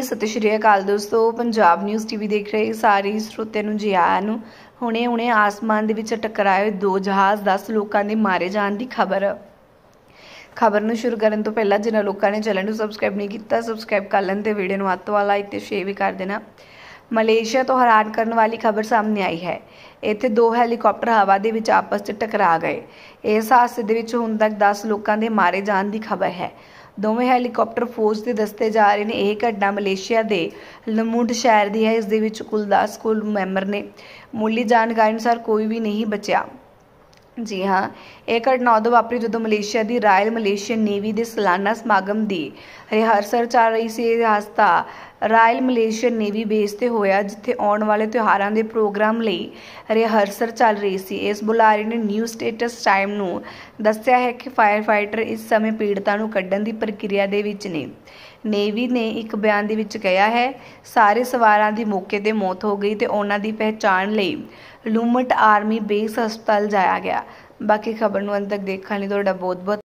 ਸਤਿ ਸ਼੍ਰੀ ਅਕਾਲ ਦੋਸਤੋ Punjab news TV ਦੇਖ ਰਹੇ ਸਾਰੇ ਸਰੋਤਿਆਂ ਨੂੰ ਜੀ ਆਇਆਂ ਨੂੰ ਹੁਣੇ-ਹੁਣੇ ਆਸਮਾਨ ਦੇ ਵਿੱਚ ਟਕਰਾਏ ਦੋ ਜਹਾਜ਼ 10 ਲੋਕਾਂ ਦੇ ਮਾਰੇ ਜਾਣ ਦੀ ਖਬਰ ਖਬਰ ਨੂੰ ਸ਼ੁਰੂ ਕਰਨ ਤੋਂ ਪਹਿਲਾਂ ਜਿਨ੍ਹਾਂ ਲੋਕਾਂ ਨੇ ਚੈਨਲ ਨੂੰ ਸਬਸਕ੍ਰਾਈਬ ਨਹੀਂ ਕੀਤਾ ਸਬਸਕ੍ਰਾਈਬ ਕਰ ਲੈਣ ਤੇ ਵੀਡੀਓ ਨੂੰ ਵੱਧ ਤੋਂ ਵੱਧ ਲਾਈਕ ਤੇ ਸ਼ੇਅਰ ਵੀ ਕਰ ਦੇਣਾ ਮਲੇਸ਼ੀਆ ਤੋਂ ਹਰਾਨ ਕਰਨ ਵਾਲੀ ਖਬਰ ਸਾਹਮਣੇ ਆਈ ਹੈ ਇੱਥੇ ਦੋ ਹੈਲੀਕਾਪਟਰ ਹਵਾ ਦੇ ਵਿੱਚ ਆਪਸ ਵਿੱਚ ਟਕਰਾ ਗਏ ਇਸ ਹਾਦਸੇ ਦੇ ਵਿੱਚ ਹੁਣ ਤੱਕ 10 ਲੋਕਾਂ ਦੇ ਮਾਰੇ ਜਾਣ ਦੀ ਖਬਰ ਹੈ ਦੋਵੇਂ ਹੈਲੀਕਾਪਟਰ ਫੋਰਸ ਦੇ ਦਸਤੇ ਜਾ ਰਹੇ ਨੇ ਇਹ ਘਟਨਾ ਮਲੇਸ਼ੀਆ ਦੇ ਲਮੁੰਡ ਸ਼ਹਿਰ ਦੀ ਹੈ ਇਸ ਦੇ ਵਿੱਚ ਕੁੱਲ 10 ਸਕੂਲ ਮੈਂਬਰ ਨੇ ਮੂਲੀ ਜਾਣਕਾਰੀ ਅਨੁਸਾਰ ਕੋਈ ਵੀ ਨਹੀਂ ਬਚਿਆ ਜੀ ਹਾਂ ਇਹ ਘਟਨਾ ਉਦੋਂ ਵਾਪਰੀ ਜਦੋਂ ਮਲੇਸ਼ੀਆ ਦੀ ਰਾਇਲ ਮਲੇਸ਼ੀਅਨ ਨੇਵੀ ਦੇ ਸਾਲਾਨਾ ਸਮਾਗਮ ਦੀ ਰਿਹਰਸਲ ਚੱਲ ਰਹੀ ਸੀ ਇਹ ਹਾਸਤਾ ਰਾਇਲ ਮਲੇਸ਼ੀਅਨ ਨੇਵੀ ਬੇਸ ਤੇ ਹੋਇਆ ਜਿੱਥੇ ਆਉਣ ਵਾਲੇ ਤਿਉਹਾਰਾਂ ਦੇ ਪ੍ਰੋਗਰਾਮ ਲਈ ਰਿਹਰਸਲ ਚੱਲ ਰਹੀ ਸੀ ਇਸ ਬੁਲਾਰੇ ਨੇ ਨਿਊ ਸਟੇਟਸ ਟਾਈਮ ਨੂੰ ਦੱਸਿਆ ਹੈ ਕਿ ਫਾਇਰ ਫਾਈਟਰ ਇਸ ਸਮੇਂ ਪੀੜਤਾਂ ਨੂੰ ਕੱਢਣ ਦੀ ਪ੍ਰਕਿਰਿਆ ਦੇ ਵਿੱਚ ਨੇ ਨੇਵੀ ਨੇ ਇੱਕ ਬਿਆਨ ਦੇ ਵਿੱਚ ਕਿਹਾ ਹੈ ਸਾਰੇ ਸਵਾਰਾਂ ਦੀ ਮੌਕੇ ਤੇ ਮੌਤ ਹੋ ਗਈ ਤੇ ਉਹਨਾਂ ਦੀ ਪਹਿਚਾਣ ਲਈ ਲੂਮਟ ਆਰਮੀ ਬੇਸ ਹਸਪਤਾਲ ਜਾਇਆ ਗਿਆ ਬਾਕੀ ਖਬਰ ਨੂੰ ਅੰਤ ਤੱਕ ਦੇਖਣ ਲਈ ਤੁਹਾਡਾ ਬਹੁਤ ਬਹੁਤ